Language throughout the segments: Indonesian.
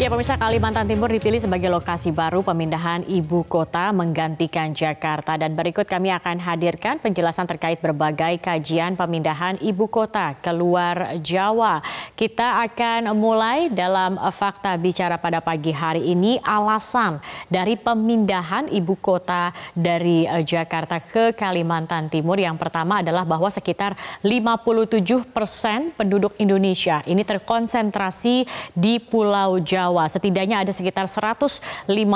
Ya pemirsa Kalimantan Timur dipilih sebagai lokasi baru pemindahan ibu kota menggantikan Jakarta dan berikut kami akan hadirkan penjelasan terkait berbagai kajian pemindahan ibu kota keluar Jawa. Kita akan mulai dalam fakta bicara pada pagi hari ini alasan dari pemindahan ibu kota dari eh, Jakarta ke Kalimantan Timur yang pertama adalah bahwa sekitar 57 persen penduduk Indonesia ini terkonsentrasi di Pulau Jawa. Jawa. Setidaknya ada sekitar 150 eh,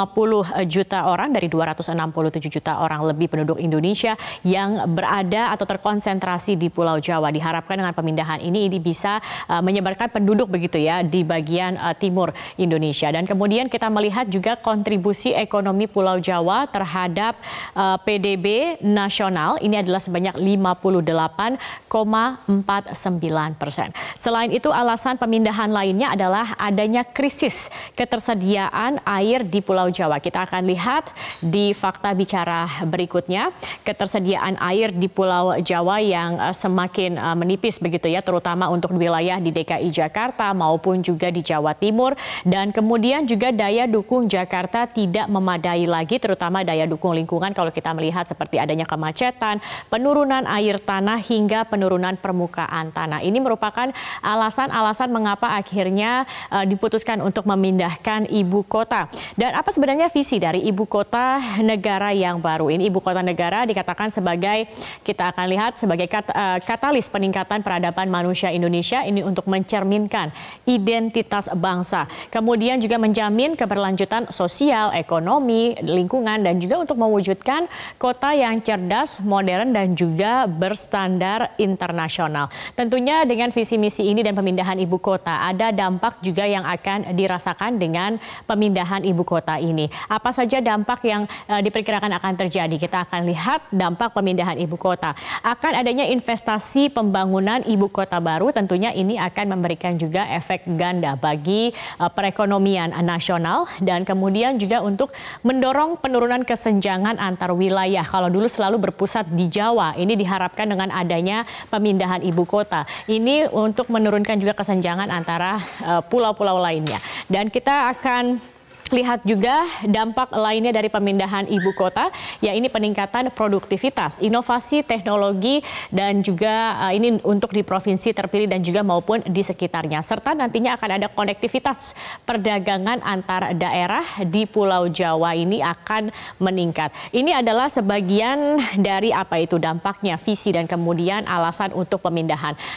juta orang dari 267 juta orang lebih penduduk Indonesia yang berada atau terkonsentrasi di Pulau Jawa. Diharapkan dengan pemindahan ini ini bisa eh, menyebarkan penduduk begitu ya di bagian eh, timur Indonesia. Dan kemudian kita melihat juga kontribusi ekonomi Pulau Jawa terhadap PDB nasional ini adalah sebanyak 58,49 persen. Selain itu alasan pemindahan lainnya adalah adanya krisis ketersediaan air di Pulau Jawa. Kita akan lihat di fakta bicara berikutnya, ketersediaan air di Pulau Jawa yang eh, semakin eh, menipis begitu ya, terutama untuk wilayah di DKI Jakarta maupun juga di Jawa Timur dan kemudian juga daya dukung Jakarta tidak memadai lagi terutama daya dukung lingkungan kalau kita melihat seperti adanya kemacetan, penurunan air tanah hingga penurunan permukaan tanah. Ini merupakan alasan-alasan mengapa akhirnya eh, diputuskan untuk untuk memindahkan ibu kota. Dan apa sebenarnya visi dari ibu kota negara yang baru ini? Ibu kota negara dikatakan sebagai kita akan lihat sebagai kat, uh, katalis peningkatan peradaban manusia Indonesia ini untuk mencerminkan identitas bangsa. Kemudian juga menjamin keberlanjutan sosial, ekonomi, lingkungan dan juga untuk mewujudkan kota yang cerdas, modern dan juga berstandar internasional. Tentunya dengan visi misi ini dan pemindahan ibu kota ada dampak juga yang akan dirasakan dirasakan dengan pemindahan ibu kota ini. Apa saja dampak yang uh, diperkirakan akan terjadi? Kita akan lihat dampak pemindahan ibu kota. Akan adanya investasi pembangunan ibu kota baru tentunya ini akan memberikan juga efek ganda bagi uh, perekonomian nasional dan kemudian juga untuk mendorong penurunan kesenjangan antar wilayah. Kalau dulu selalu berpusat di Jawa, ini diharapkan dengan adanya pemindahan ibu kota. Ini untuk menurunkan juga kesenjangan antara eh, pulau-pulau uh, pulau -pulau lainnya. Dan kita akan lihat juga dampak lainnya dari pemindahan ibu kota, yaitu peningkatan produktivitas, inovasi teknologi, dan juga eh, ini untuk di provinsi terpilih dan juga maupun di sekitarnya. Serta nantinya akan ada konektivitas perdagangan antar daerah di Pulau Jawa ini akan meningkat. Ini adalah sebagian dari apa itu dampaknya, visi dan kemudian alasan untuk pemindahan.